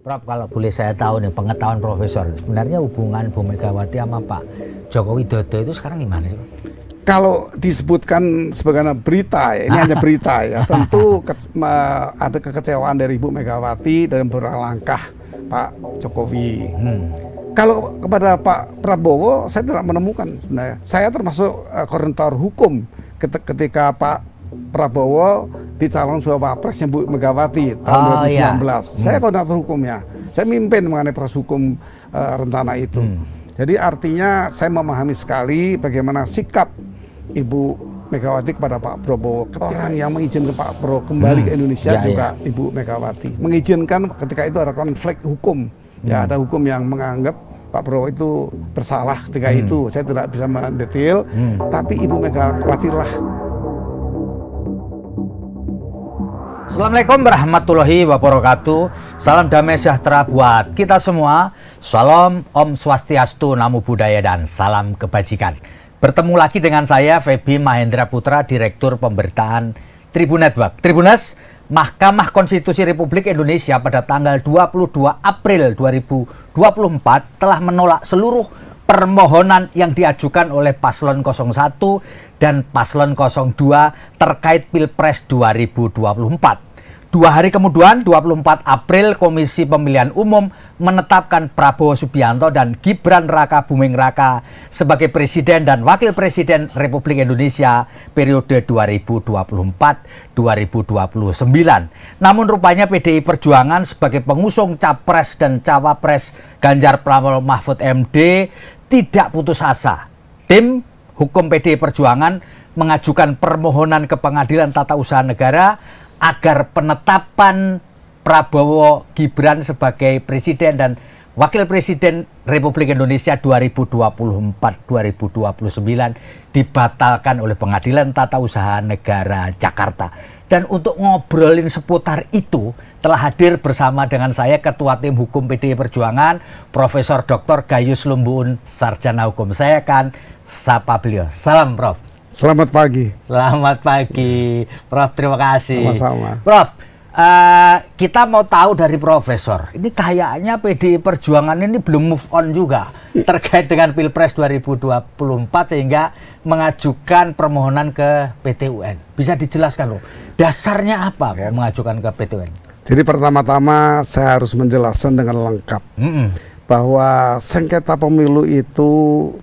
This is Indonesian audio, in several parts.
Prof, kalau boleh saya tahu nih pengetahuan profesor, sebenarnya hubungan Bu Megawati sama Pak Joko Widodo itu sekarang gimana sih? Kalau disebutkan sebagai berita, ya, ini hanya berita ya, tentu ke, me, ada kekecewaan dari Bu Megawati dalam beberapa langkah Pak Jokowi. Hmm. Kalau kepada Pak Prabowo, saya tidak menemukan sebenarnya. Saya termasuk uh, koordinator hukum ketika Pak Prabowo calon sebagai wapresnya Bu Megawati tahun oh, 2019. Iya. Hmm. Saya hmm. koordinator hukumnya. Saya mimpin mengenai proses hukum uh, rencana itu. Hmm. Jadi artinya saya memahami sekali bagaimana sikap Ibu Megawati kepada Pak Prabowo. Orang yang mengizinkan Pak Prabowo kembali hmm. ke Indonesia ya, juga ya. Ibu Megawati. Mengizinkan ketika itu ada konflik hukum. Ya, hmm. Ya ada hukum yang menganggap Pak Prabowo itu bersalah ketika hmm. itu. Saya tidak bisa mendetail, hmm. tapi Ibu Megawati lah Assalamualaikum warahmatullahi wabarakatuh Salam damai sejahtera buat kita semua Salam Om Swastiastu, Namo Buddhaya, dan Salam Kebajikan Bertemu lagi dengan saya Febi Mahendra Putra, Direktur Pemberitaan Tribun Network Tribunas, Mahkamah Konstitusi Republik Indonesia pada tanggal 22 April 2024 telah menolak seluruh permohonan yang diajukan oleh paslon 01 dan paslon 02 terkait Pilpres 2024. Dua hari kemudian, 24 April, Komisi Pemilihan Umum menetapkan Prabowo Subianto dan Gibran Raka Buming Raka sebagai Presiden dan Wakil Presiden Republik Indonesia periode 2024-2029. Namun rupanya PDI Perjuangan sebagai pengusung Capres dan Cawapres Ganjar Pranowo Mahfud MD tidak putus asa. Tim hukum PD Perjuangan mengajukan permohonan ke Pengadilan Tata Usaha Negara agar penetapan Prabowo Gibran sebagai presiden dan wakil presiden Republik Indonesia 2024-2029 dibatalkan oleh Pengadilan Tata Usaha Negara Jakarta. Dan untuk ngobrolin seputar itu, telah hadir bersama dengan saya Ketua Tim Hukum PDI Perjuangan, Profesor Dr. Gayus Lumbuun, Sarjana Hukum. Saya akan sapa beliau. Salam Prof. Selamat pagi. Selamat pagi. Prof, terima kasih. Sama-sama. Prof, uh, kita mau tahu dari Profesor, ini kayaknya PDI Perjuangan ini belum move on juga iya. terkait dengan Pilpres 2024 sehingga mengajukan permohonan ke ptun. Bisa dijelaskan loh, dasarnya apa ya. mengajukan ke ptun? Jadi pertama-tama saya harus menjelaskan dengan lengkap mm -mm. bahwa sengketa pemilu itu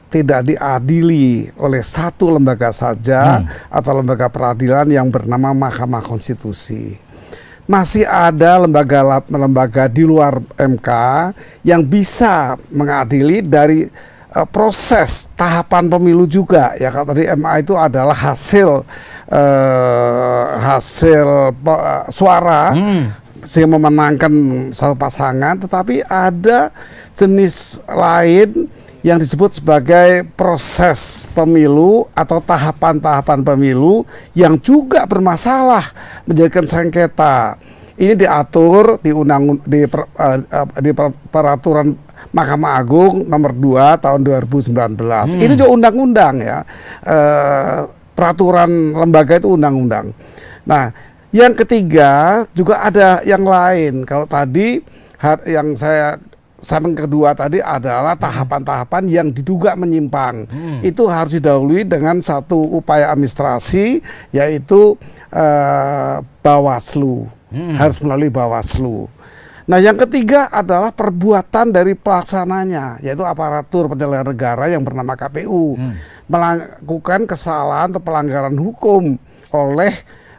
tidak diadili oleh satu lembaga saja mm. atau lembaga peradilan yang bernama Mahkamah Konstitusi. Masih ada lembaga-lembaga di luar MK yang bisa mengadili dari uh, proses tahapan pemilu juga ya kalau tadi MA itu adalah hasil uh, hasil uh, suara Mm sehingga memenangkan satu pasangan, tetapi ada jenis lain yang disebut sebagai proses pemilu atau tahapan-tahapan pemilu yang juga bermasalah menjadikan sengketa. Ini diatur di undang di, per, uh, di per, peraturan Mahkamah Agung nomor 2 tahun 2019. Hmm. Ini juga undang-undang ya. Uh, peraturan lembaga itu undang-undang. Nah, yang ketiga juga ada yang lain. Kalau tadi yang saya sambung kedua tadi adalah hmm. tahapan-tahapan yang diduga menyimpang. Hmm. Itu harus didahului dengan satu upaya administrasi, yaitu uh, Bawaslu. Hmm. Harus melalui Bawaslu. Nah, yang ketiga adalah perbuatan dari pelaksananya, yaitu aparatur penyelenggara negara yang bernama KPU. Hmm. Melakukan kesalahan atau pelanggaran hukum oleh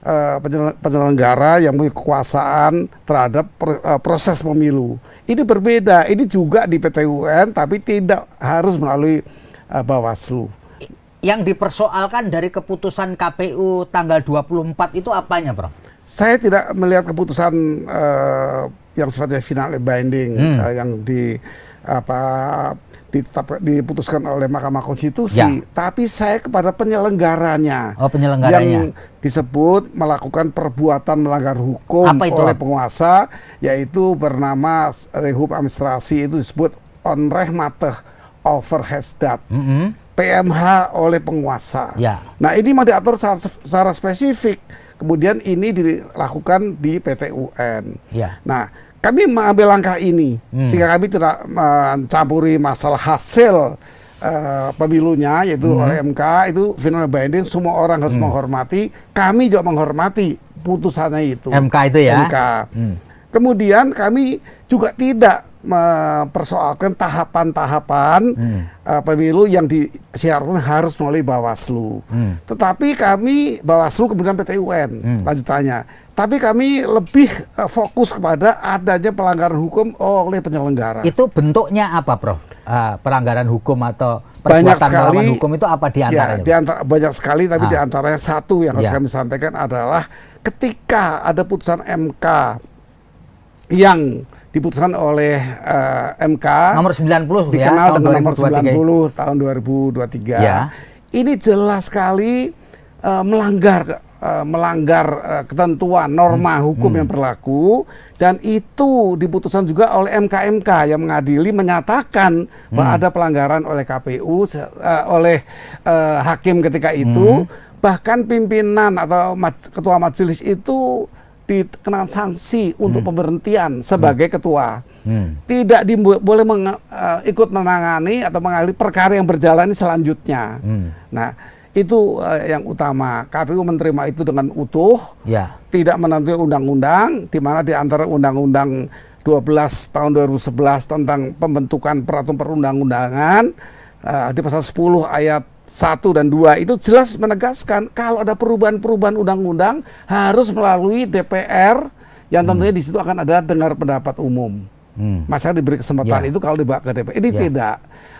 Eh, penyelenggara yang punya kekuasaan terhadap eh, proses pemilu. Ini berbeda, ini juga di PT UN tapi tidak harus melalui eh, Bawaslu. Yang dipersoalkan dari keputusan KPU tanggal 24 itu apanya, Bro? Saya tidak melihat keputusan uh, yang sifatnya final binding hmm. uh, yang di apa ditetap, diputuskan oleh Mahkamah Konstitusi, ya. tapi saya kepada penyelenggaranya, oh, penyelenggaranya yang disebut melakukan perbuatan melanggar hukum itu? oleh penguasa, yaitu bernama rehub administrasi itu disebut onreh mateh overhesdat. Mm -hmm. PMH oleh penguasa. Ya. Nah ini mau diatur secara, secara spesifik. Kemudian ini dilakukan di PTUN. Ya. Nah kami mengambil langkah ini hmm. sehingga kami tidak mencampuri masalah hasil uh, pemilunya yaitu hmm. oleh MK itu final binding semua orang harus hmm. menghormati kami juga menghormati putusannya itu MK itu ya MK hmm. kemudian kami juga tidak mempersoalkan tahapan-tahapan hmm. uh, pemilu yang disiarkan harus melalui Bawaslu. Hmm. Tetapi kami Bawaslu kemudian PT UN hmm. lanjutannya. Tapi kami lebih uh, fokus kepada adanya pelanggaran hukum oleh penyelenggara. Itu bentuknya apa, Prof? Uh, pelanggaran hukum atau banyak sekali hukum itu apa di ya, antaranya? Ya, di antara, banyak sekali tapi ah. di antaranya satu yang harus ya. kami sampaikan adalah ketika ada putusan MK yang diputuskan oleh uh, eh, MK nomor 90 ya, dikenal ya, dengan nomor 90 tahun 2023. Ya. Ini jelas sekali uh, melanggar uh, melanggar uh, ketentuan norma hmm. hukum hmm. yang berlaku dan itu diputuskan juga oleh MKMK yang mengadili menyatakan hmm. bahwa ada pelanggaran oleh KPU uh, oleh uh, hakim ketika itu hmm. bahkan pimpinan atau mat, ketua majelis itu dikenakan sanksi untuk hmm. pemberhentian sebagai hmm. ketua. Hmm. Tidak boleh meng, uh, eh, ikut menangani atau mengalih perkara yang berjalan selanjutnya. Hmm. Nah, itu uh, yang utama. KPU menerima itu dengan utuh, ya. tidak menentu undang-undang, di mana di antara undang-undang 12 tahun 2011 tentang pembentukan peraturan perundang-undangan uh, di pasal 10 ayat satu dan dua itu jelas menegaskan kalau ada perubahan-perubahan undang-undang harus melalui DPR yang hmm. tentunya hmm. di situ akan ada dengar pendapat umum. Hmm. Masyarakat diberi kesempatan yeah. itu kalau dibawa ke DPR. Ini yeah. tidak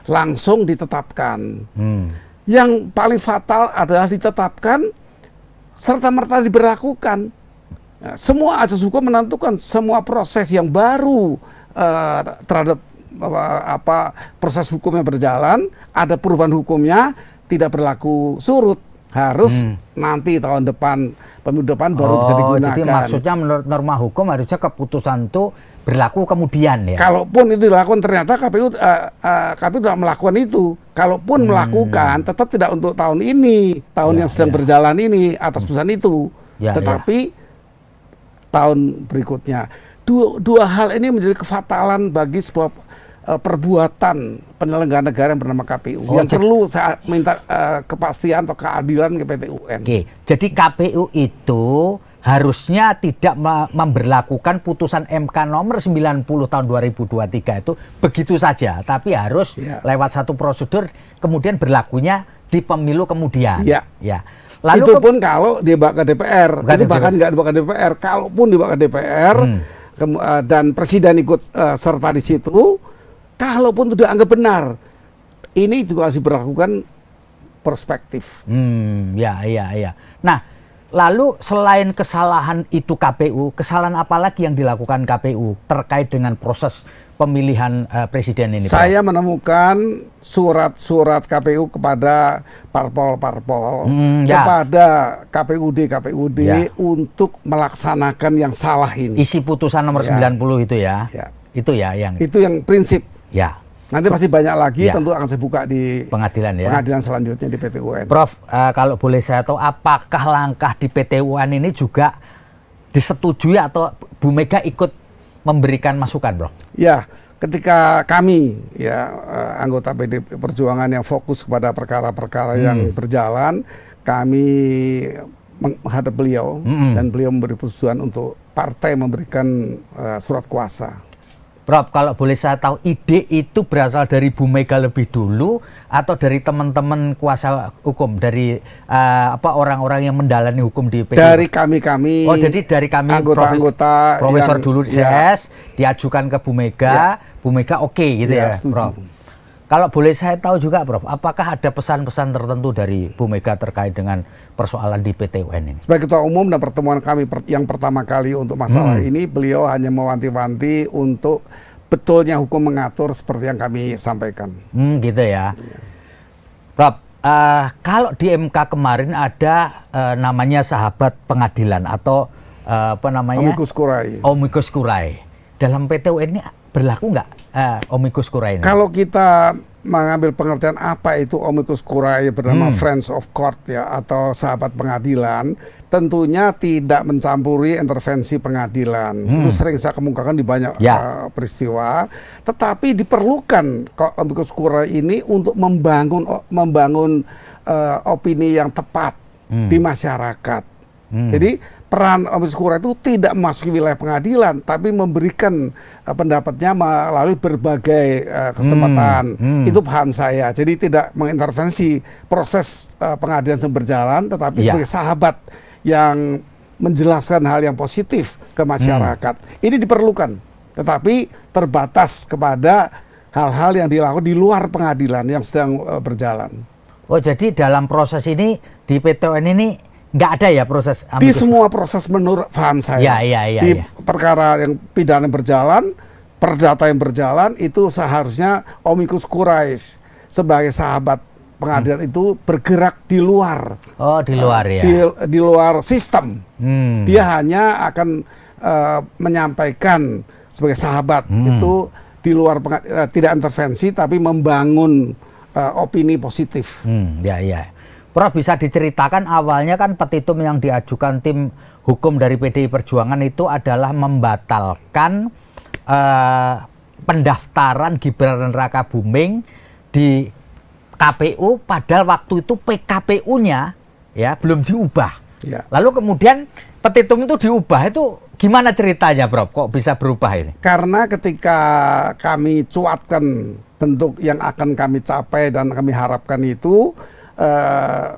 langsung ditetapkan. Hmm. Yang paling fatal adalah ditetapkan serta merta diberlakukan. Nah, semua asas hukum menentukan semua proses yang baru uh, terhadap apa, apa proses hukum yang berjalan, ada perubahan hukumnya tidak berlaku surut harus hmm. nanti tahun depan pemilu depan baru oh, bisa digunakan. Jadi maksudnya menurut norma hukum harusnya keputusan itu berlaku kemudian ya. Kalaupun itu dilakukan ternyata KPU uh, uh, KPU tidak melakukan itu. Kalaupun hmm. melakukan tetap tidak untuk tahun ini, tahun ya, yang sedang ya. berjalan ini atas hmm. putusan itu. Ya, Tetapi ya. tahun berikutnya dua, dua hal ini menjadi kefatalan bagi sebuah Eh, perbuatan penyelenggara negara yang bernama KPU oh, yang perlu saya minta uh, kepastian atau keadilan ke PT UN. Oke, jadi KPU itu harusnya tidak memberlakukan putusan MK nomor 90 tahun 2023 itu begitu saja, tapi harus ya. lewat satu prosedur kemudian berlakunya di pemilu kemudian. Ya. ya. Lalu itu pun kalau dibawa ke DPR, bukan itu DPR. bahkan nggak dibawa ke DPR, kalaupun dibawa ke DPR hmm. Eh, dan presiden ikut uh, serta di situ, kalaupun tidak anggap benar, ini juga harus diberlakukan perspektif. Hmm, ya, ya, ya. Nah, lalu selain kesalahan itu KPU, kesalahan apa lagi yang dilakukan KPU terkait dengan proses pemilihan uh, presiden ini? Saya Pak? menemukan surat-surat KPU kepada parpol-parpol, hmm, ya. kepada KPUD, KPUD ya. untuk melaksanakan yang salah ini. Isi putusan nomor ya. 90 itu ya. ya. Itu ya yang Itu yang prinsip. Ya. Nanti pasti banyak lagi ya. tentu akan saya buka di pengadilan ya. Pengadilan selanjutnya di PT UN. Prof, uh, kalau boleh saya tahu apakah langkah di PT UN ini juga disetujui atau Bu Mega ikut memberikan masukan, Bro? Ya, ketika kami ya eh, anggota PD Perjuangan yang fokus kepada perkara-perkara hmm. yang berjalan, kami menghadap beliau hmm. dan beliau memberi persetujuan untuk partai memberikan uh, surat kuasa Prof, kalau boleh saya tahu ide itu berasal dari Bu Mega lebih dulu atau dari teman-teman kuasa hukum dari uh, apa orang-orang yang mendalami hukum di PDI? Dari kami-kami. Oh, jadi dari kami anggota-anggota profes profesor yang, dulu di CS ya. diajukan ke Bu Mega, ya. Bu Mega oke okay, gitu ya, ya Prof. Kalau boleh saya tahu juga Prof, apakah ada pesan-pesan tertentu dari Bu Mega terkait dengan persoalan di PT UN ini. Sebagai ketua umum dan pertemuan kami per yang pertama kali untuk masalah hmm. ini, beliau hanya mewanti-wanti untuk betulnya hukum mengatur seperti yang kami sampaikan. Hmm, gitu ya. ya. Rob, uh, eh, kalau di MK kemarin ada uh, namanya sahabat pengadilan atau uh, apa namanya? Omikus Kurai. Omikus Kurai Dalam PT UN ini berlaku nggak uh, eh, omikus Kura ini? Kalau kita mengambil pengertian apa itu omikus kurai bernama hmm. Friends of Court ya atau sahabat pengadilan, tentunya tidak mencampuri intervensi pengadilan. Hmm. Itu sering saya kemukakan di banyak ya. uh, peristiwa, tetapi diperlukan omikus kurai ini untuk membangun membangun uh, opini yang tepat hmm. di masyarakat. Hmm. Jadi peran omnibus kura itu tidak memasuki wilayah pengadilan tapi memberikan uh, pendapatnya melalui berbagai uh, kesempatan hmm, hmm. itu paham saya jadi tidak mengintervensi proses uh, pengadilan yang berjalan tetapi ya. sebagai sahabat yang menjelaskan hal yang positif ke masyarakat hmm. ini diperlukan tetapi terbatas kepada hal-hal yang dilakukan di luar pengadilan yang sedang uh, berjalan oh jadi dalam proses ini di PTN ini nggak ada ya proses amicus. di semua proses menurut paham saya ya, ya, ya, di ya. perkara yang pidana berjalan perdata yang berjalan itu seharusnya Omikus Kurais sebagai sahabat pengadilan hmm. itu bergerak di luar oh di luar uh, ya di, di luar sistem hmm. dia hanya akan uh, menyampaikan sebagai sahabat hmm. itu di luar uh, tidak intervensi tapi membangun uh, opini positif hmm, ya ya Prof bisa diceritakan awalnya kan petitum yang diajukan tim hukum dari PDI Perjuangan itu adalah membatalkan uh, pendaftaran Gibran Raka Buming di KPU padahal waktu itu PKPU-nya ya belum diubah. Ya. Lalu kemudian petitum itu diubah itu gimana ceritanya, Prof? Kok bisa berubah ini? Karena ketika kami cuatkan bentuk yang akan kami capai dan kami harapkan itu uh,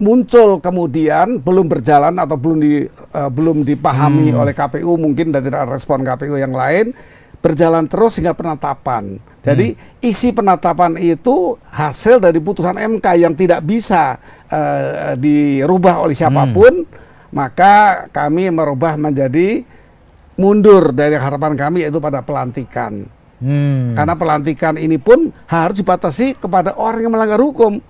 muncul kemudian belum berjalan atau belum di, uh, belum dipahami hmm. oleh KPU mungkin dan tidak respon KPU yang lain berjalan terus hingga penetapan. Jadi hmm. isi penetapan itu hasil dari putusan MK yang tidak bisa uh, dirubah oleh hmm. siapapun, hmm. maka kami merubah menjadi mundur dari harapan kami yaitu pada pelantikan. Hmm. Karena pelantikan ini pun harus dibatasi kepada orang yang melanggar hukum.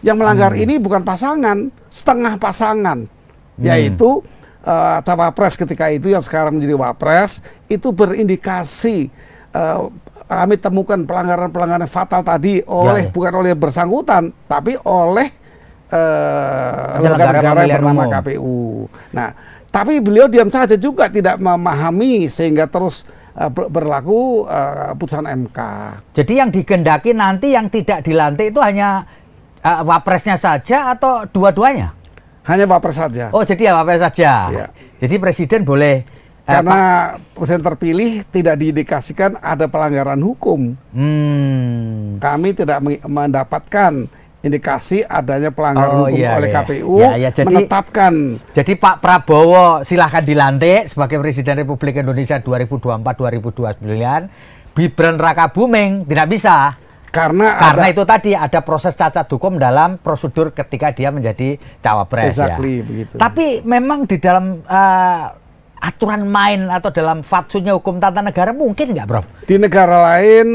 Yang melanggar hmm. ini bukan pasangan, setengah pasangan, hmm. yaitu uh, cawapres ketika itu yang sekarang menjadi wapres itu berindikasi uh, kami temukan pelanggaran-pelanggaran fatal tadi oleh ya, bukan oleh bersangkutan tapi oleh uh, eh, lembaga negara yang bernama umum. KPU. Nah, tapi beliau diam saja juga tidak memahami sehingga terus berlaku uh, putusan MK. Jadi yang digendaki nanti yang tidak dilantik itu hanya Uh, wapresnya saja atau dua-duanya? Hanya wapres saja. Oh, jadi ya wapres saja. Ya. Jadi presiden boleh eh, karena eh, presiden terpilih tidak diindikasikan ada pelanggaran hukum. Hmm. Kami tidak mendapatkan indikasi adanya pelanggaran oh, hukum iya, oleh iya. KPU ya, ya. Jadi, menetapkan. Jadi Pak Prabowo silahkan dilantik sebagai Presiden Republik Indonesia 2024-2029. Gibran Raka Buming tidak bisa karena karena ada, itu tadi ada proses cacat hukum dalam prosedur ketika dia menjadi cawapres ya. exactly, ya. begitu. Tapi memang di dalam uh, aturan main atau dalam fatsunya hukum tata negara mungkin nggak, Bro? Di negara lain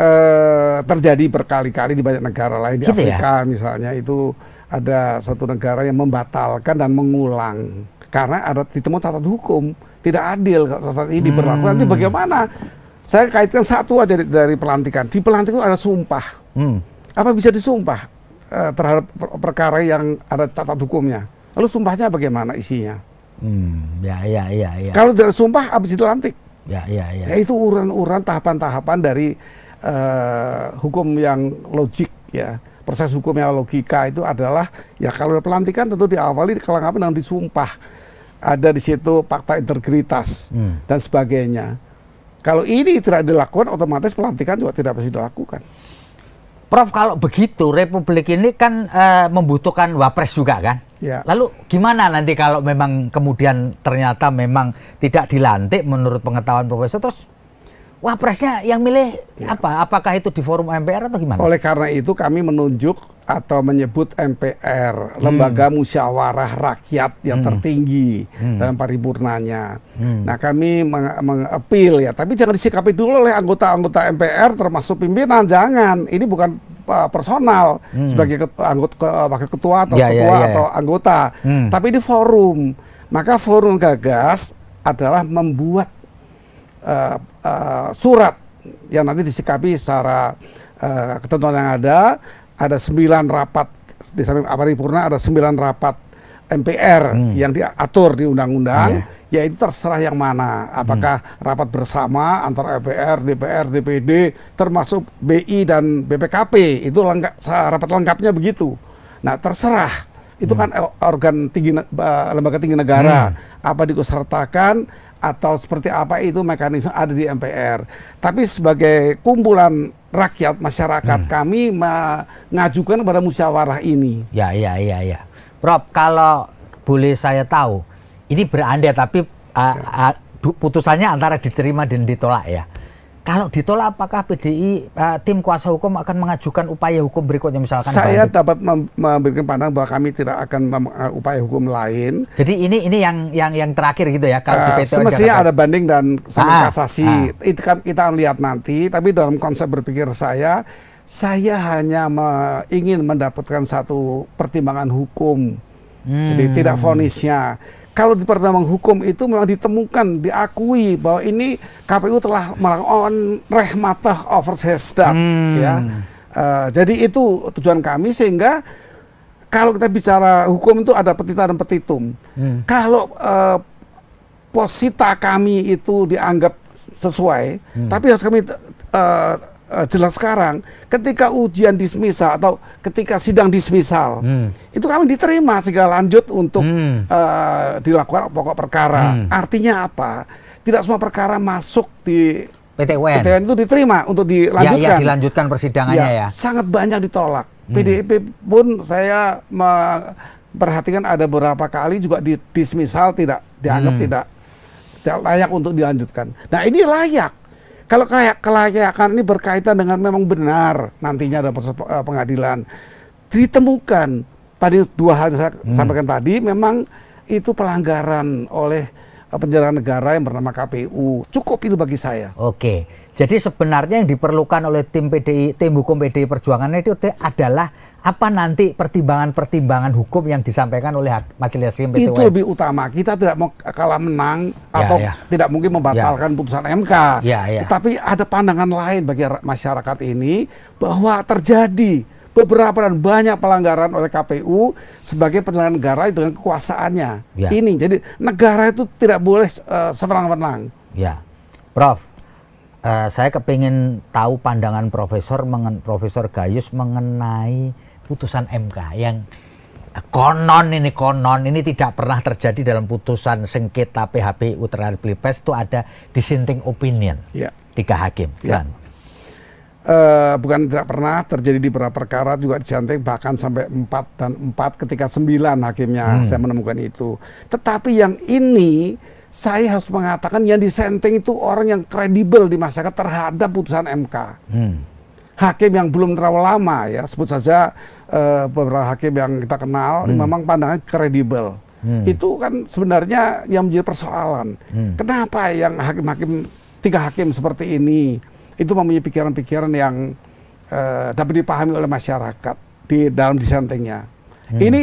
uh, terjadi berkali-kali di banyak negara lain di gitu ya? Afrika ya? misalnya itu ada satu negara yang membatalkan dan mengulang karena ada ditemukan cacat hukum tidak adil kalau cacat ini hmm. berlaku nanti bagaimana saya kaitkan satu aja dari, dari pelantikan. Di pelantikan itu ada sumpah. Hmm. Apa bisa disumpah uh, terhadap per perkara yang ada catat hukumnya? Lalu sumpahnya bagaimana isinya? Hmm, ya, ya, ya, ya. Kalau dari sumpah habis dilantik. Ya, ya, ya. ya itu uran-uran tahapan-tahapan dari uh, hukum yang logik ya. Proses hukum yang logika itu adalah ya kalau pelantikan tentu diawali kelengkapan dengan disumpah ada di situ fakta integritas hmm. dan sebagainya. Kalau ini tidak dilakukan, otomatis pelantikan juga tidak bisa dilakukan. Prof, kalau begitu Republik ini kan e, membutuhkan wapres juga kan? Ya. Lalu gimana nanti kalau memang kemudian ternyata memang tidak dilantik menurut pengetahuan Profesor, terus wapresnya yang milih ya. apa? Apakah itu di forum MPR atau gimana? Oleh karena itu kami menunjuk atau menyebut MPR hmm. lembaga musyawarah rakyat yang hmm. tertinggi hmm. dalam paripurnanya. Hmm. Nah kami mengepil meng ya, tapi jangan disikapi dulu oleh anggota-anggota MPR termasuk pimpinan jangan. Ini bukan uh, personal hmm. sebagai anggota ke wakil ketua atau ya, ya, ketua ya, ya. atau anggota, hmm. tapi di forum. Maka forum gagas adalah membuat uh, uh, surat yang nanti disikapi secara uh, ketentuan yang ada. Ada sembilan rapat di samping purna ada sembilan rapat MPR hmm. yang diatur di undang-undang, yeah. yaitu terserah yang mana, apakah hmm. rapat bersama antara MPR, DPR, DPD, termasuk BI dan BPKP itu lengkap, rapat lengkapnya begitu. Nah terserah itu hmm. kan organ tinggi eh, lembaga tinggi negara, hmm. apa dikusertakan atau seperti apa itu mekanisme ada di MPR. Tapi sebagai kumpulan rakyat masyarakat hmm. kami mengajukan kepada musyawarah ini. Ya, ya, ya, ya. Prof, kalau boleh saya tahu, ini berandai tapi uh, uh, putusannya antara diterima dan ditolak ya. Kalau ditolak, apakah PDI uh, eh, tim kuasa hukum akan mengajukan upaya hukum berikutnya misalkan? Saya bahwa... dapat memberikan pandang bahwa kami tidak akan uh, upaya hukum lain. Jadi ini ini yang yang yang terakhir gitu ya kalau uh, di eh, Semestinya ada banding dan sampai ah, kasasi. Ah. Itu kan kita lihat nanti. Tapi dalam konsep berpikir saya, saya hanya me ingin mendapatkan satu pertimbangan hukum. Hmm. Jadi tidak vonisnya kalau di pertimbangan hukum itu memang ditemukan, diakui bahwa ini KPU telah melakukan rehmatah over hmm. ya. Uh, jadi itu tujuan kami sehingga kalau kita bicara hukum itu ada petita dan petitum. Hmm. Kalau uh, posita kami itu dianggap sesuai, hmm. tapi harus kami uh, uh, jelas sekarang ketika ujian dismisal atau ketika sidang dismisal hmm. itu kami diterima sehingga lanjut untuk hmm. uh, dilakukan pokok perkara hmm. artinya apa tidak semua perkara masuk di PTWN. PTWN itu diterima untuk dilanjutkan. Ya, ya dilanjutkan persidangannya ya, ya. Sangat banyak ditolak. Hmm. PDIP pun saya memperhatikan ada beberapa kali juga di dismisal tidak dianggap hmm. tidak tidak layak untuk dilanjutkan. Nah ini layak kalau kayak kelayakan ini berkaitan dengan memang benar nantinya ada eh, pengadilan ditemukan tadi dua hal yang saya hmm. sampaikan tadi memang itu pelanggaran oleh eh, penjara negara yang bernama KPU cukup itu bagi saya. Oke, jadi sebenarnya yang diperlukan oleh tim PDI, tim hukum PDI Perjuangan itu adalah apa nanti pertimbangan-pertimbangan hukum yang disampaikan oleh Majelis Hakim PTUN? Itu lebih utama. Kita tidak mau kalah menang ya, atau ya. tidak mungkin membatalkan ya. putusan MK. Ya, ya. Tetapi ada pandangan lain bagi masyarakat ini bahwa terjadi beberapa dan banyak pelanggaran oleh KPU sebagai penyelenggara negara dengan kekuasaannya. Ya. Ini jadi negara itu tidak boleh uh, sewenang-wenang. Ya, Prof. Uh, saya kepingin tahu pandangan Profesor mengen Profesor Gayus mengenai putusan MK yang konon ini konon ini tidak pernah terjadi dalam putusan sengketa PHPU terhadap Pilpres itu ada dissenting opinion ya. tiga hakim ya. kan uh, bukan tidak pernah terjadi di beberapa perkara juga dissenting bahkan sampai empat dan empat ketika sembilan hakimnya hmm. saya menemukan itu tetapi yang ini saya harus mengatakan yang disenting itu orang yang kredibel di masyarakat terhadap putusan MK hmm hakim yang belum terlalu lama ya sebut saja uh, beberapa hakim yang kita kenal hmm. memang pandangan kredibel hmm. itu kan sebenarnya yang menjadi persoalan hmm. kenapa yang hakim-hakim tiga hakim seperti ini itu mempunyai pikiran-pikiran yang uh, dapat dipahami oleh masyarakat di dalam disentingnya hmm. ini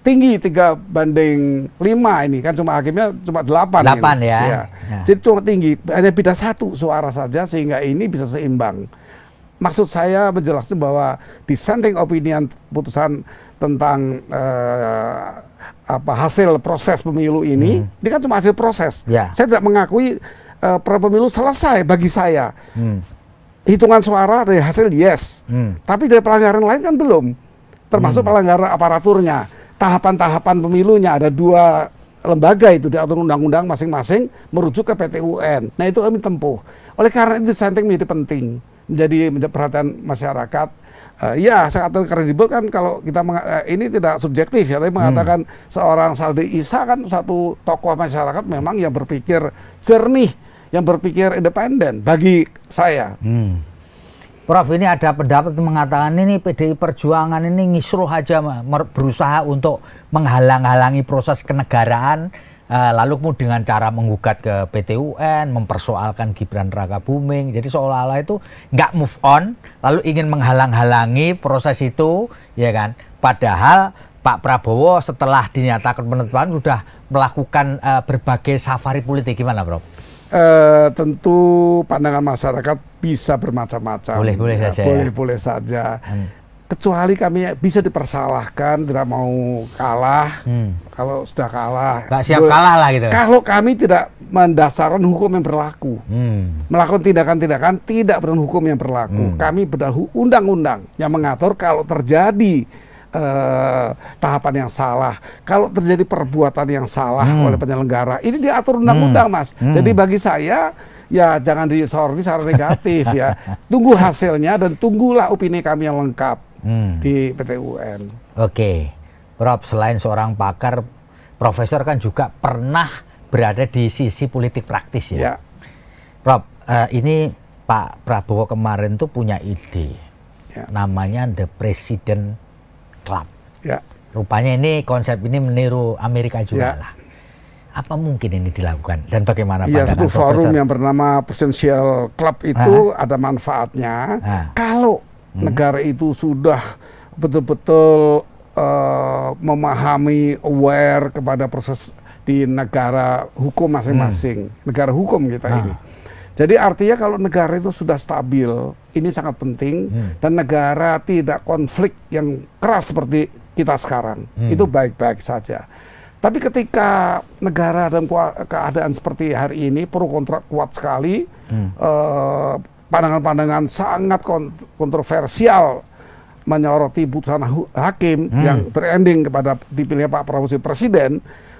tinggi tiga banding lima ini kan cuma hakimnya cuma delapan delapan ya. ya. ya jadi cuma tinggi hanya beda satu suara saja sehingga ini bisa seimbang maksud saya menjelaskan bahwa dissenting opinion putusan tentang uh, apa hasil proses pemilu ini hmm. ini kan cuma hasil proses. Ya. Saya tidak mengakui uh, pra pemilu selesai bagi saya. Hmm. Hitungan suara dari hasil yes. Hmm. Tapi dari pelanggaran lain kan belum. Termasuk hmm. pelanggaran aparaturnya, tahapan-tahapan pemilunya ada dua lembaga itu diatur undang-undang masing-masing merujuk ke PTUN. Nah, itu kami tempuh. Oleh karena itu dissenting menjadi penting menjadi perhatian masyarakat. Uh, ya sangat kredibel kan kalau kita uh, ini tidak subjektif ya tapi hmm. mengatakan seorang Saldi Isa kan satu tokoh masyarakat memang yang berpikir jernih, yang berpikir independen bagi saya. Hmm. Prof ini ada pendapat mengatakan ini PDI Perjuangan ini ngisruh aja berusaha untuk menghalang-halangi proses kenegaraan Eh, lalu kemudian dengan cara menggugat ke PTUN, mempersoalkan Gibran Raka Buming, jadi seolah-olah itu nggak move on, lalu ingin menghalang-halangi proses itu, ya kan? Padahal Pak Prabowo setelah dinyatakan penetapan sudah melakukan uh, berbagai safari politik gimana, Bro? Uh, eh, tentu pandangan masyarakat bisa bermacam-macam. Boleh-boleh ya, saja. Boleh-boleh ya. saja. Hmm kecuali kami bisa dipersalahkan tidak mau kalah hmm. kalau sudah kalah nggak siap boleh. kalah lah gitu kalau kami tidak mendasarkan hukum yang berlaku hmm. melakukan tindakan-tindakan tidak berdasarkan hukum yang berlaku hmm. kami berdasarkan undang-undang yang mengatur kalau terjadi eh, tahapan yang salah, kalau terjadi perbuatan yang salah hmm. oleh penyelenggara, ini diatur undang-undang, hmm. Mas. Hmm. Jadi bagi saya ya jangan disoroti secara negatif ya. Tunggu hasilnya dan tunggulah opini kami yang lengkap hmm. di PT UN. Oke, okay. Rob selain seorang pakar, profesor kan juga pernah berada di sisi politik praktis ya. ya. Rob, uh, ini Pak Prabowo kemarin tuh punya ide, ya. namanya The President Club. Ya. Rupanya ini konsep ini meniru Amerika juga ya. lah apa mungkin ini dilakukan dan bagaimana? Iya, satu forum profesor? yang bernama Presidential Club itu Aha. ada manfaatnya. Aha hmm. negara itu sudah betul-betul uh, memahami aware kepada proses di negara hukum masing-masing, hmm. negara hukum kita nah. ini. Ah. Jadi artinya kalau negara itu sudah stabil, ini sangat penting hmm. dan negara tidak konflik yang keras seperti kita sekarang. Hmm. Itu baik-baik saja. Tapi ketika negara dalam keadaan seperti hari ini pro kontrak kuat sekali, hmm. uh, pandangan-pandangan sangat kontroversial menyoroti putusan hakim hmm. yang berending kepada dipilihnya Pak Prabowo sebagai presiden,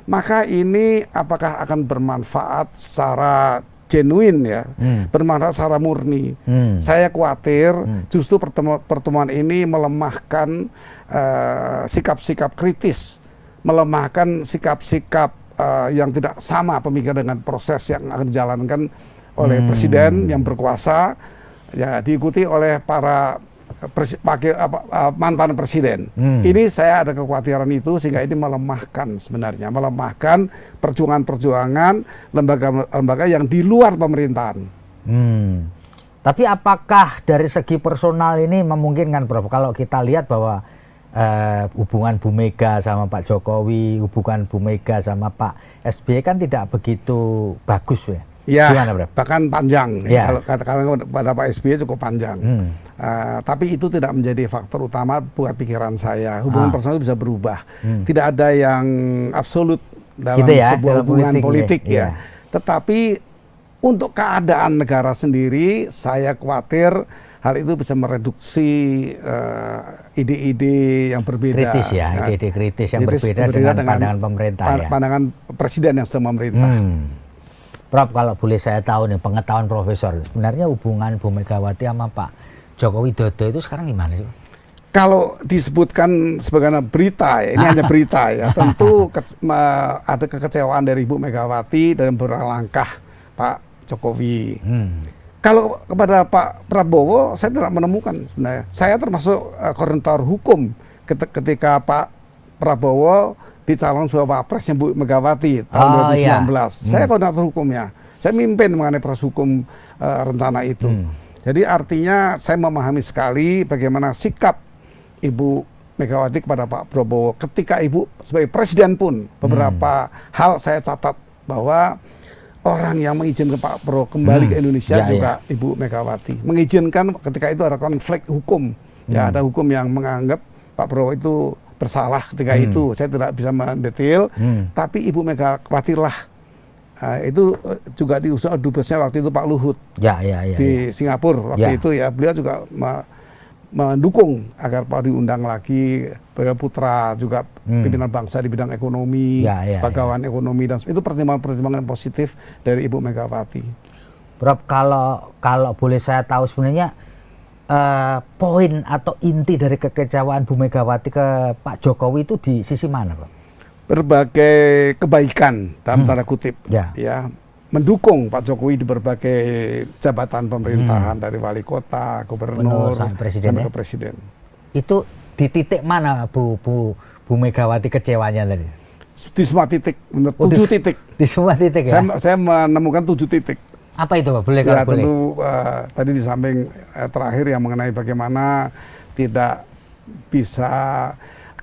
maka ini apakah akan bermanfaat secara genuin ya, hmm. bermanfaat secara murni. Hmm. Saya khawatir hmm. justru pertemuan, ini melemahkan eh, sikap-sikap uh, kritis, melemahkan sikap-sikap uh, yang tidak sama pemikiran dengan proses yang akan dijalankan oleh hmm. presiden yang berkuasa ya diikuti oleh para presi, pakil, apa, eh, mantan presiden. Hmm. Ini saya ada kekhawatiran itu sehingga ini melemahkan sebenarnya, melemahkan perjuangan-perjuangan lembaga-lembaga yang di luar pemerintahan. Hmm. Tapi apakah dari segi personal ini memungkinkan, Prof? Kalau kita lihat bahwa eh, hubungan Bu Mega sama Pak Jokowi, hubungan Bu Mega sama Pak SBY kan tidak begitu bagus ya. Ya, Gimana, bro? bahkan panjang. Ya. Kalau katakan pada Pak SBY cukup panjang. Hmm. Uh, tapi itu tidak menjadi faktor utama buat pikiran saya. Hubungan ah. personal bisa berubah. Hmm. Tidak ada yang absolut dalam gitu ya, sebuah dalam hubungan politik, ya. politik ya. ya. Tetapi untuk keadaan negara sendiri, saya khawatir hal itu bisa mereduksi eh, ide-ide uh, yang berbeda. Kritis ya, eh, ide-ide kritis yang kritis berbeda, berbeda dengan, dengan pandangan pemerintah. Pa ya? Pandangan presiden yang sedang memerintah. Hmm. Prof kalau boleh saya tahu nih pengetahuan profesor sebenarnya hubungan Bu Megawati sama Pak Jokowi Dodo itu sekarang gimana sih? Kalau disebutkan sebagai berita ya, ini hanya berita ya, tentu ke, ada kekecewaan dari Bu Megawati dalam beberapa langkah Pak Jokowi. Hmm. Kalau kepada Pak Prabowo saya tidak menemukan sebenarnya. Saya termasuk uh, koordinator hukum ketika Pak Prabowo dicalon sebagai wapresnya Bu Megawati tahun oh, ah, 2019. Iya. Hmm. Saya koordinator hukumnya. Saya mimpin mengenai proses hukum uh, rencana itu. Hmm. Jadi artinya saya memahami sekali bagaimana sikap Ibu Megawati kepada Pak Prabowo ketika Ibu sebagai presiden pun beberapa hmm. hal saya catat bahwa orang yang mengizinkan Pak Prabowo kembali hmm. ke Indonesia ya, juga ya. Ibu Megawati mengizinkan ketika itu ada konflik hukum ya, hmm. ya ada hukum yang menganggap Pak Prabowo itu bersalah ketika hmm. itu. Saya tidak bisa mendetail, hmm. tapi Ibu mega khawatirlah uh, itu eh, juga diusung dubesnya waktu itu Pak Luhut ya, ya, ya, di ya. Singapura waktu ya. itu ya. Beliau juga mendukung agar Pak diundang lagi pegawai Putra juga hmm. pimpinan bangsa di bidang ekonomi, ya, ya, ya. pegawai ya. ekonomi dan itu pertimbangan-pertimbangan positif dari Ibu Megawati. Prof, kalau kalau boleh saya tahu sebenarnya uh, poin atau inti dari kekecewaan Bu Megawati ke Pak Jokowi itu di sisi mana, Pak? Berbagai kebaikan dalam hmm. tanda kutip, ya. ya mendukung Pak Jokowi di berbagai jabatan pemerintahan hmm. dari wali kota, gubernur, Benul, sampai, presiden, sampai ya. ke presiden. Itu di titik mana Bu Bu Bu Megawati kecewanya tadi? Di semua titik, menurut oh, tujuh di, titik. Di semua titik ya. saya menemukan tujuh titik. Apa itu Pak? Boleh kalau ya, boleh. tentu uh, tadi di samping uh, terakhir yang mengenai bagaimana tidak bisa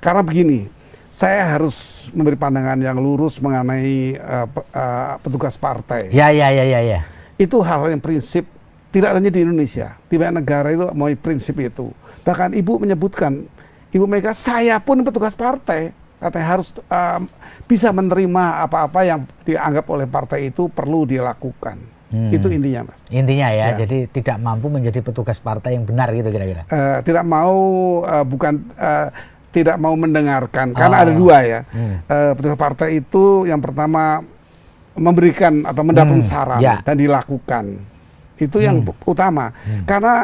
karena begini, saya harus memberi pandangan yang lurus mengenai uh, uh, petugas partai. Ya, ya, ya, ya, ya. Itu hal yang prinsip tidak hanya di Indonesia, di banyak negara itu mau prinsip itu. Bahkan Ibu menyebutkan, Ibu Mega, saya pun petugas partai, katanya harus um, bisa menerima apa-apa yang dianggap oleh partai itu perlu dilakukan. Hmm. Itu intinya, Mas. Intinya ya, ya, jadi tidak mampu menjadi petugas partai yang benar gitu kira-kira. Uh, tidak mau uh, bukan uh, tidak mau mendengarkan oh. karena ada oh. dua ya. Hmm. Uh, petugas partai itu yang pertama memberikan atau mendapat hmm. saran ya. dan dilakukan. Itu hmm. yang utama. Hmm. Karena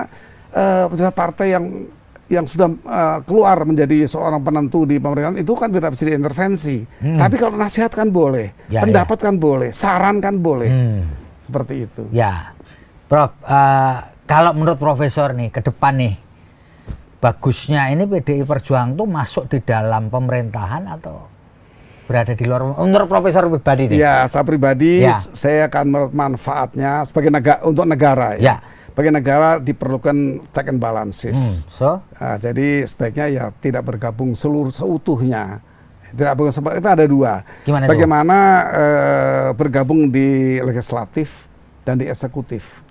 uh, petugas partai yang yang sudah uh, keluar menjadi seorang penentu di pemerintahan itu kan tidak bisa diintervensi. Hmm. Tapi kalau nasihat kan boleh, ya, ya. pendapat ya. kan boleh, saran kan boleh. Hmm seperti itu. Ya, Prof. Uh, kalau menurut Profesor nih ke depan nih, bagusnya ini PDI Perjuangan tuh masuk di dalam pemerintahan atau berada di luar menurut Profesor pribadi nih? Ya, saya pribadi ya. saya akan melihat manfaatnya sebagai negara untuk negara ya. ya. Bagi negara diperlukan check and balances. Hmm, so? Nah, jadi sebaiknya ya tidak bergabung seluruh seutuhnya tidak Agung Semeru itu ada dua. Gimana Bagaimana uh, bergabung di legislatif dan di eksekutif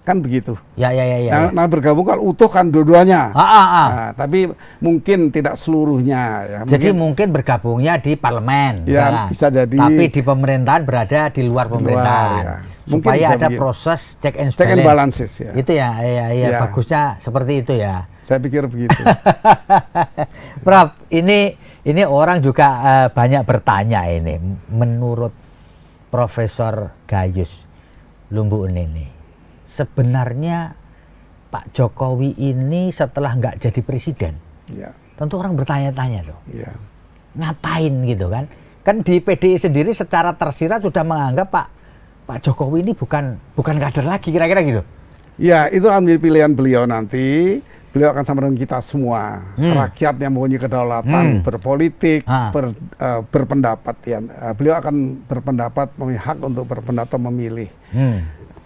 kan begitu. Ya ya ya. ya. Nah, ya. nah bergabung kan utuh kan dua-duanya. Ah, ah, ah. Nah, tapi mungkin tidak seluruhnya. Ya. Mungkin, jadi mungkin bergabungnya di parlemen. Ya, ya kan? bisa jadi. Tapi di pemerintahan berada di luar pemerintahan. Luar, ya. Mungkin supaya ada begini. proses check and and balances ya. Itu ya, ya, ya, ya, ya. bagusnya seperti itu ya. Saya pikir begitu. Prab, ini ini orang juga uh, banyak bertanya ini menurut Profesor Gayus Lumbu ini, sebenarnya Pak Jokowi ini setelah nggak jadi presiden ya. tentu orang bertanya-tanya loh ya. ngapain gitu kan kan di PDI sendiri secara tersirat sudah menganggap Pak Pak Jokowi ini bukan bukan kader lagi kira-kira gitu ya itu ambil pilihan beliau nanti beliau akan sama dengan kita semua hmm. rakyat yang mempunyai kedaulatan hmm. berpolitik ah. ber, uh, berpendapat ya uh, beliau akan berpendapat memiliki hak untuk berpendapat atau memilih hmm.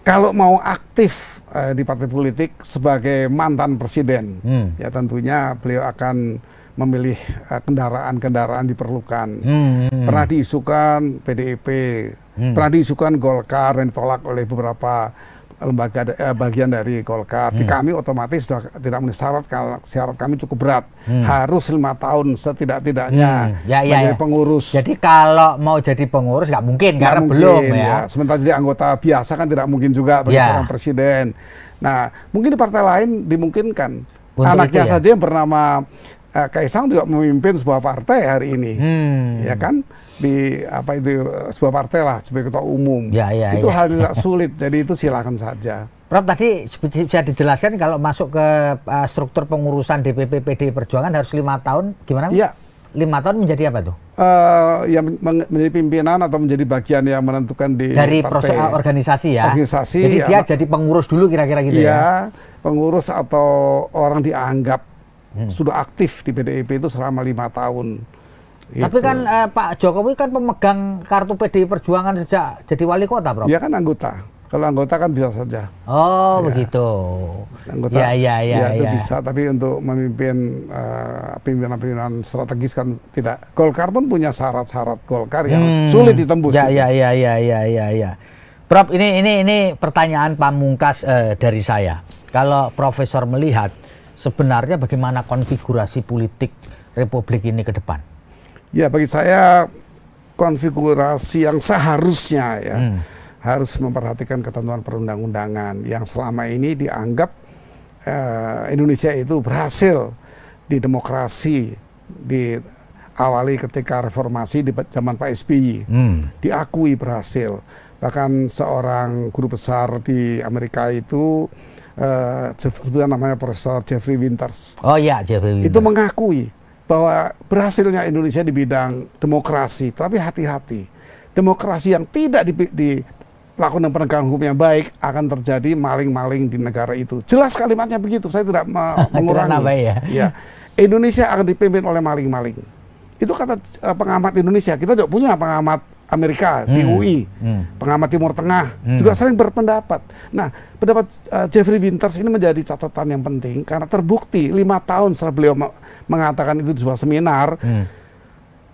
kalau mau aktif uh, di partai politik sebagai mantan presiden hmm. ya tentunya beliau akan memilih kendaraan-kendaraan uh, diperlukan hmm, diperlukan hmm, hmm. pernah diisukan PDIP hmm. pernah diisukan Golkar yang ditolak oleh beberapa lembaga eh, bagian dari Golkar. Hmm. Di kami otomatis sudah tidak memenuhi syarat kalau syarat kami cukup berat. Hmm. Harus lima tahun setidak-tidaknya hmm. ya, ya, menjadi ya. pengurus. Jadi kalau mau jadi pengurus nggak mungkin nggak karena mungkin, belum ya. ya. Sementara jadi anggota biasa kan tidak mungkin juga bagi ya. seorang presiden. Nah, mungkin di partai lain dimungkinkan. Untuk Anaknya ya? saja yang bernama uh, Kaisang juga memimpin sebuah partai hari ini. Hmm. Ya kan? di apa itu sebuah partai lah sebagai ketua umum. Ya, ya, itu ya. hal yang sulit. Jadi itu silakan saja. Prof tadi bisa dijelaskan kalau masuk ke uh, struktur pengurusan DPP PD Perjuangan harus lima tahun gimana? Iya. Lima tahun menjadi apa tuh? Uh, ya menjadi pimpinan atau menjadi bagian yang menentukan di dari partai. proses organisasi ya. Organisasi. Jadi ya, dia jadi pengurus dulu kira-kira gitu iya, ya. Pengurus atau orang dianggap hmm. sudah aktif di PDIP itu selama lima tahun itu. Tapi kan eh, Pak Jokowi kan pemegang kartu PDI Perjuangan sejak jadi wali kota, Bro. Iya kan anggota. Kalau anggota kan bisa saja. Oh, ya. begitu. Anggota. Ya, iya iya. ya itu ya. bisa, tapi untuk memimpin uh, pimpinan-pimpinan strategis kan tidak. Golkar pun punya syarat-syarat Golkar yang hmm. sulit ditembus. Iya, iya, iya, iya, iya. ya, ya. Prof, ini ini ini pertanyaan pamungkas eh, dari saya. Kalau Profesor melihat sebenarnya bagaimana konfigurasi politik Republik ini ke depan? Ya bagi saya konfigurasi yang seharusnya ya hmm. harus memperhatikan ketentuan perundang-undangan yang selama ini dianggap eh, Indonesia itu berhasil di demokrasi di awali ketika reformasi di zaman Pak SBY hmm. diakui berhasil bahkan seorang guru besar di Amerika itu eh, sebutan namanya Profesor Jeffrey Winters oh ya Jeffrey Winters itu mengakui bahwa berhasilnya Indonesia di bidang demokrasi, tapi hati-hati. Demokrasi yang tidak dilakukan di penegakan hukum yang baik akan terjadi maling-maling di negara itu. Jelas kalimatnya begitu, saya tidak me mengurangi. ya. ya. Indonesia akan dipimpin oleh maling-maling. Itu kata eh, pengamat Indonesia. Kita juga punya pengamat Amerika hmm. di UI, hmm. pengamat Timur Tengah hmm. juga sering berpendapat. Nah, pendapat uh, Jeffrey Winters ini menjadi catatan yang penting karena terbukti lima tahun setelah beliau mengatakan itu di sebuah seminar, hmm.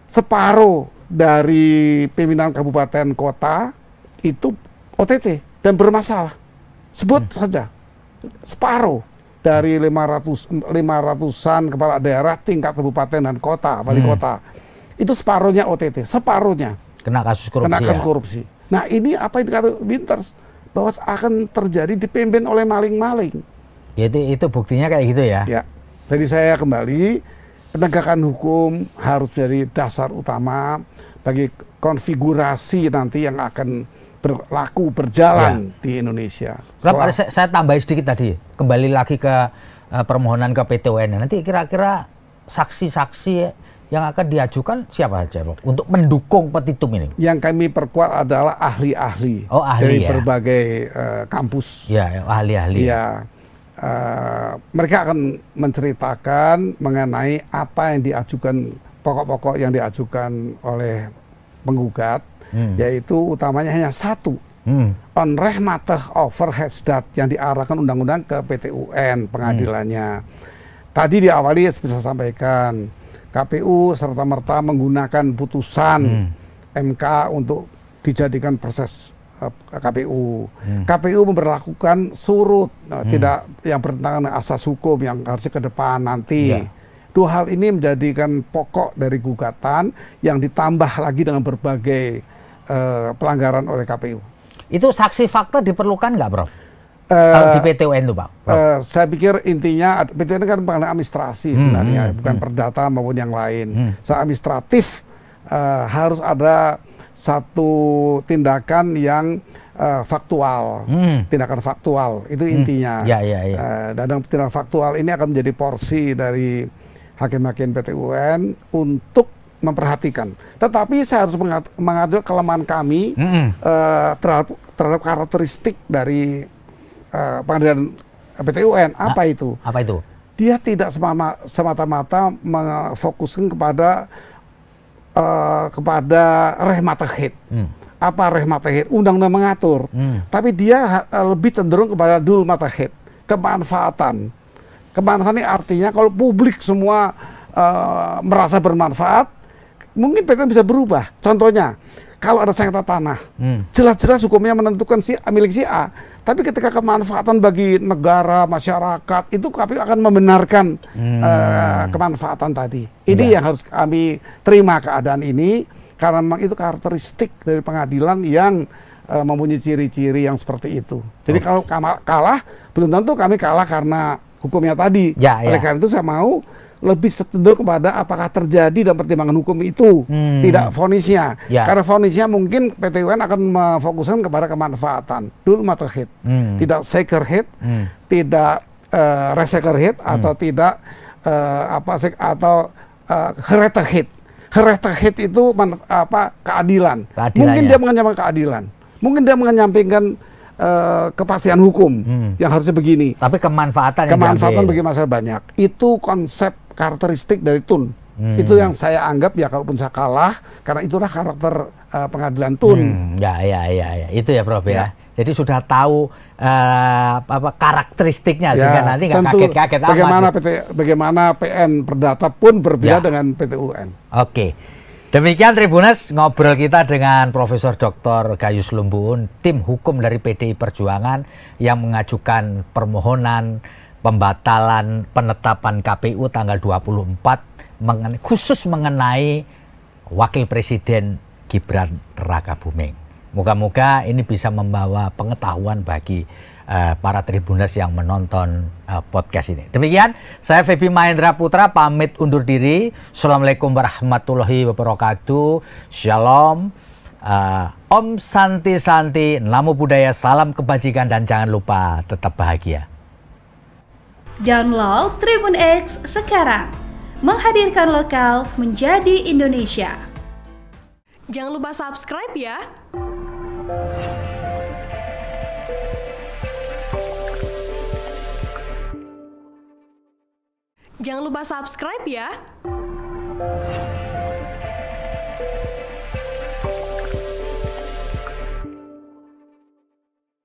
separuh dari pimpinan kabupaten kota itu OTT dan bermasalah. Sebut hmm. saja separuh dari 500 500-an kepala daerah tingkat kabupaten dan kota, wali hmm. kota. Itu separuhnya OTT, separuhnya. Kena kasus korupsi. Kena kasus ya? korupsi. Nah ini apa yang dikatakan Winters bahwa akan terjadi dipimpin oleh maling-maling. Jadi ya, itu buktinya kayak gitu ya. Ya. Jadi saya kembali penegakan hukum harus dari dasar utama bagi konfigurasi nanti yang akan berlaku berjalan ya. di Indonesia. Setelah... Rap, saya, saya tambahin sedikit tadi kembali lagi ke uh, permohonan ke PT Nanti kira-kira saksi-saksi yang akan diajukan siapa saja Pak untuk mendukung petitum ini? Yang kami perkuat adalah ahli-ahli oh, ahli dari ya? berbagai uh, kampus. Ya, ya, ahli-ahli. Ya. Uh, mereka akan menceritakan mengenai apa yang diajukan pokok-pokok yang diajukan oleh penggugat hmm. yaitu utamanya hanya satu hmm. on rehmatah overhead dat yang diarahkan undang-undang ke PTUN pengadilannya. Hmm. Tadi diawali saya sampaikan KPU serta-merta menggunakan putusan hmm. MK untuk dijadikan proses uh, eh, KPU. Hmm. KPU memperlakukan surut, uh, tidak yang bertentangan dengan asas hukum yang harusnya ke depan nanti. Ya. Dua hal ini menjadikan pokok dari gugatan yang ditambah lagi dengan berbagai uh, pelanggaran oleh KPU. Itu saksi fakta diperlukan nggak, Prof? Eh, Kalau di PTUN tuh Pak? Uh, saya pikir intinya PTUN kan mengenai administrasi hmm, sebenarnya, hmm, bukan hmm. perdata maupun yang lain. Hmm. Secara administratif uh, harus ada satu tindakan yang uh, faktual, hmm. tindakan faktual itu hmm. intinya. Ya, ya, ya. Uh, dan tindakan faktual ini akan menjadi porsi dari hakim-hakim PTUN untuk memperhatikan. Tetapi saya harus mengajak kelemahan kami hmm. uh, terhadap, terhadap karakteristik dari uh, pengadilan PTUN ah, apa itu? Apa itu? Dia tidak semata-mata memfokuskan kepada uh, kepada rehmat Hmm. Apa rehmat Undang-undang mengatur. Hmm. Tapi dia uh, lebih cenderung kepada dul matahid, kemanfaatan. Kemanfaatan ini artinya kalau publik semua uh, merasa bermanfaat, mungkin PTUN bisa berubah. Contohnya, kalau ada sengketa tanah, jelas hmm. jelas-jelas hukumnya menentukan si milik si A. Tapi ketika kemanfaatan bagi negara, masyarakat, itu KPU akan membenarkan hmm. uh, kemanfaatan tadi. Ini ya. yang harus kami terima keadaan ini karena memang itu karakteristik dari pengadilan yang uh, mempunyai ciri-ciri yang seperti itu. Jadi oh. kalau kalah, belum tentu kami kalah karena hukumnya tadi. Ya, Oleh ya. karena itu saya mau lebih setuju kepada apakah terjadi dalam pertimbangan hukum itu hmm. tidak fonisnya ya. karena fonisnya mungkin PT UN akan memfokuskan kepada kemanfaatan dulu hit hmm. tidak hit hmm. tidak uh, eh, hit hmm. atau tidak uh, apa atau uh, eh, heretahid hit itu apa ya. keadilan mungkin dia menyampaikan keadilan mungkin dia menyampingkan kepastian hukum hmm. yang harusnya begini. Tapi kemanfaatan kemanfaatan bagi masyarakat banyak. Itu konsep karakteristik dari tun. Hmm. Itu yang saya anggap ya kalaupun saya kalah karena itulah karakter uh, pengadilan tun. Hmm, ya ya ya ya itu ya Prof ya. ya. Jadi sudah tahu uh, apa karakteristiknya ya, sehingga kan? nanti nggak kaget-kaget amat. Bagaimana ya. PT bagaimana PN Perdata pun berbeda ya. dengan PT UN. Oke. Demikian Tribunas ngobrol kita dengan Profesor Dr. Gayus lumbun tim hukum dari PDI Perjuangan yang mengajukan permohonan pembatalan penetapan KPU tanggal 24 mengenai, khusus mengenai Wakil Presiden Gibran Raka Buming. Moga-moga ini bisa membawa pengetahuan bagi uh, para Tribuners yang menonton uh, podcast ini. Demikian, saya Febi Mahendra Putra pamit undur diri. Assalamualaikum warahmatullahi wabarakatuh. Shalom. Uh, Om Santi Santi, Namo Buddhaya, salam kebajikan dan jangan lupa tetap bahagia. Download Tribun X sekarang. Menghadirkan lokal menjadi Indonesia. Jangan lupa subscribe ya. Jangan lupa subscribe ya.